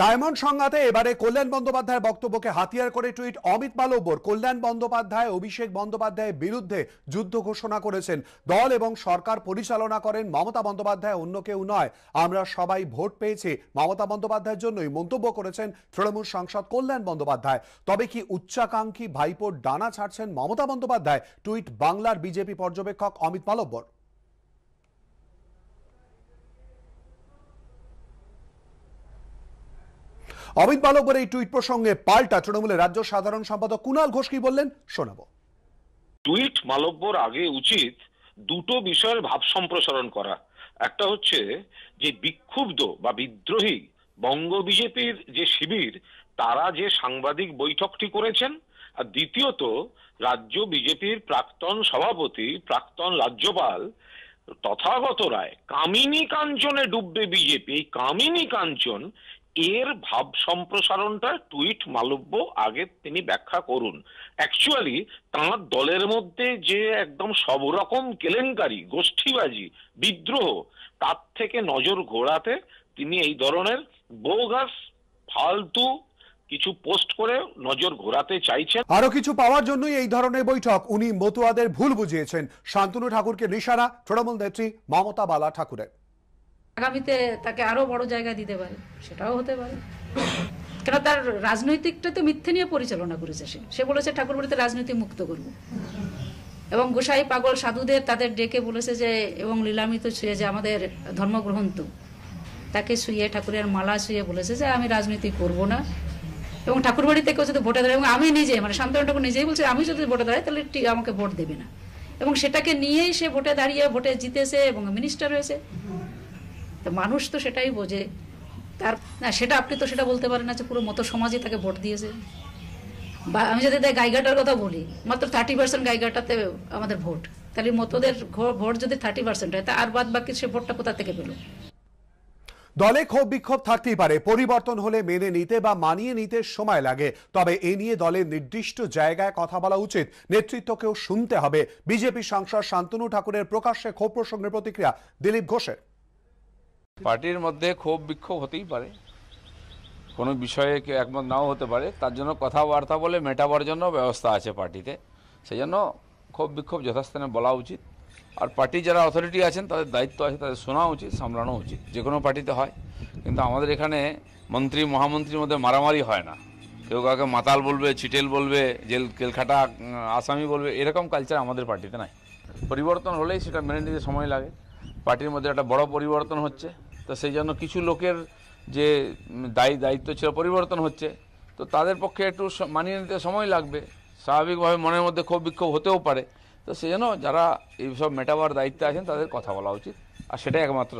diamond সংঘাতে এবারে কল্যাণ বন্দ্যোপাধ্যায়ের বক্তব্যকে হাতিয়ার করে টুইট অমিত মালব্যর কল্যাণ বন্দ্যোপাধ্যায় অভিষেক বন্দ্যোপাধ্যায়ের বিরুদ্ধে যুদ্ধ ঘোষণা করেছেন দল এবং সরকার পরিচালনা করেন মমতা বন্দ্যোপাধ্যায় অন্য কেউ নয় আমরা সবাই ভোট পেয়েছি মমতা বন্দ্যোপাধ্যায়ের জন্যই মন্তব্য করেছেন তৃণমূল সাংসদ কল্যাণ বন্দ্যোপাধ্যায় তবে কি উচ্চাকাঙ্ক্ষী ভাইপোর ডানা ছাড়ছেন মমতা বন্দ্যোপাধ্যায় টুইট বাংলার বিজেপি পর্যবেক্ষক অমিত মালব্যর অমিত বালকের এই টুইট প্রসঙ্গে পাল্টা তৃণমূলের রাজ্য সাধারণ সম্পাদক কুনাল ঘোষ কি বললেন শোনাব টুইট মালব্যর আগে উচিত দুটো বিষয়ের ভাব সম্প্রসারণ করা একটা হচ্ছে যে বিক্ষুব্ধ বা বিদ্রোহী বঙ্গ বিজেপির যে শিবির তারা যে সাংবাদিক বৈঠকটি করেছেন আর দ্বিতীয়ত রাজ্য বিজেপির প্রাক্তন সভাপতি প্রাক্তন রাজ্যপাল তথাগত রায় কামিনী কাঞ্চনে ডুববে বিজেপি এই কামিনী কাঞ্চন এর ভাব সম্প্রসারণটা টুইট মালব্য আগে তিনি ব্যাখ্যা করুন অ্যাকচুয়ালি তাঁর দলের মধ্যে যে একদম সব রকম কেলেঙ্কারি গোষ্ঠীবাজি বিদ্রোহ তার থেকে নজর ঘোরাতে তিনি এই ধরনের বোগাস ফালতু কিছু পোস্ট করে নজর ঘোরাতে চাইছেন আরো কিছু পাওয়ার জন্যই এই ধরনের বৈঠক উনি মতুয়াদের ভুল বুঝিয়েছেন শান্তনু ঠাকুরকে নিশানা তৃণমূল নেত্রী মমতা বালা ঠাকুরের আগামীতে তাকে আরো বড় জায়গা দিতে পারে সেটাও হতে পারে কেন তার রাজনৈতিকটা তো মিথ্যে নিয়ে পরিচালনা করেছে সে সে বলেছে ঠাকুর বাড়িতে রাজনীতি মুক্ত করব এবং গোসাই পাগল সাধুদের তাদের ডেকে বলেছে যে এবং লীলামিত ছুঁয়ে যে আমাদের ধর্মগ্রন্থ তাকে শুয়ে ঠাকুরের মালা শুয়ে বলেছে যে আমি রাজনীতি করব না এবং ঠাকুর বাড়ি থেকেও যদি ভোটে দাঁড়ায় এবং আমি নিজে মানে শান্তনু ঠাকুর নিজেই বলছে আমি যদি ভোটে দাঁড়াই তাহলে আমাকে ভোট দেবে না এবং সেটাকে নিয়েই সে ভোটে দাঁড়িয়ে ভোটে জিতেছে এবং মিনিস্টার হয়েছে তো মানুষ তো সেটাই বোঝে তার সেটা আপনি তো সেটা বলতে পারেন না যে পুরো মতো সমাজই তাকে ভোট দিয়েছে বা আমি যদি তাই গায়িকাটার কথা বলি মাত্র থার্টি পার্সেন্ট গাইগাটাতে আমাদের ভোট তাহলে মতদের ভোট যদি থার্টি পার্সেন্ট হয় তা আর বাদ বাকি সে ভোটটা কোথা থেকে পেল দলে ক্ষোভ বিক্ষোভ থাকতেই পারে পরিবর্তন হলে মেনে নিতে বা মানিয়ে নিতে সময় লাগে তবে এ নিয়ে দলের নির্দিষ্ট জায়গায় কথা বলা উচিত নেতৃত্বকেও শুনতে হবে বিজেপি সাংসদ শান্তনু ঠাকুরের প্রকাশ্যে ক্ষোভ প্রসঙ্গের প্রতিক্রিয়া দিলীপ ঘোষের পার্টির মধ্যে ক্ষোভ বিক্ষোভ হতেই পারে কোনো বিষয়ে কেউ একমত নাও হতে পারে তার জন্য কথাবার্তা বলে মেটাবার জন্য ব্যবস্থা আছে পার্টিতে সেই জন্য ক্ষোভ বিক্ষোভ যথাস্থানে বলা উচিত আর পার্টি যারা অথরিটি আছেন তাদের দায়িত্ব আছে তাদের শোনা উচিত সামলানো উচিত যে কোনো পার্টিতে হয় কিন্তু আমাদের এখানে মন্ত্রী মহামন্ত্রীর মধ্যে মারামারি হয় না কেউ কাউকে মাতাল বলবে চিটেল বলবে জেল কেলখাটা আসামি বলবে এরকম কালচার আমাদের পার্টিতে নাই পরিবর্তন হলেই সেটা মেনে নিতে সময় লাগে পার্টির মধ্যে একটা বড় পরিবর্তন হচ্ছে তো সেই জন্য কিছু লোকের যে দায়ী দায়িত্ব ছিল পরিবর্তন হচ্ছে তো তাদের পক্ষে একটু মানিয়ে নিতে সময় লাগবে স্বাভাবিকভাবে মনের মধ্যে ক্ষোভ বিক্ষোভ হতেও পারে তো সেই জন্য যারা এইসব মেটাবার দায়িত্বে আছেন তাদের কথা বলা উচিত আর সেটাই একমাত্র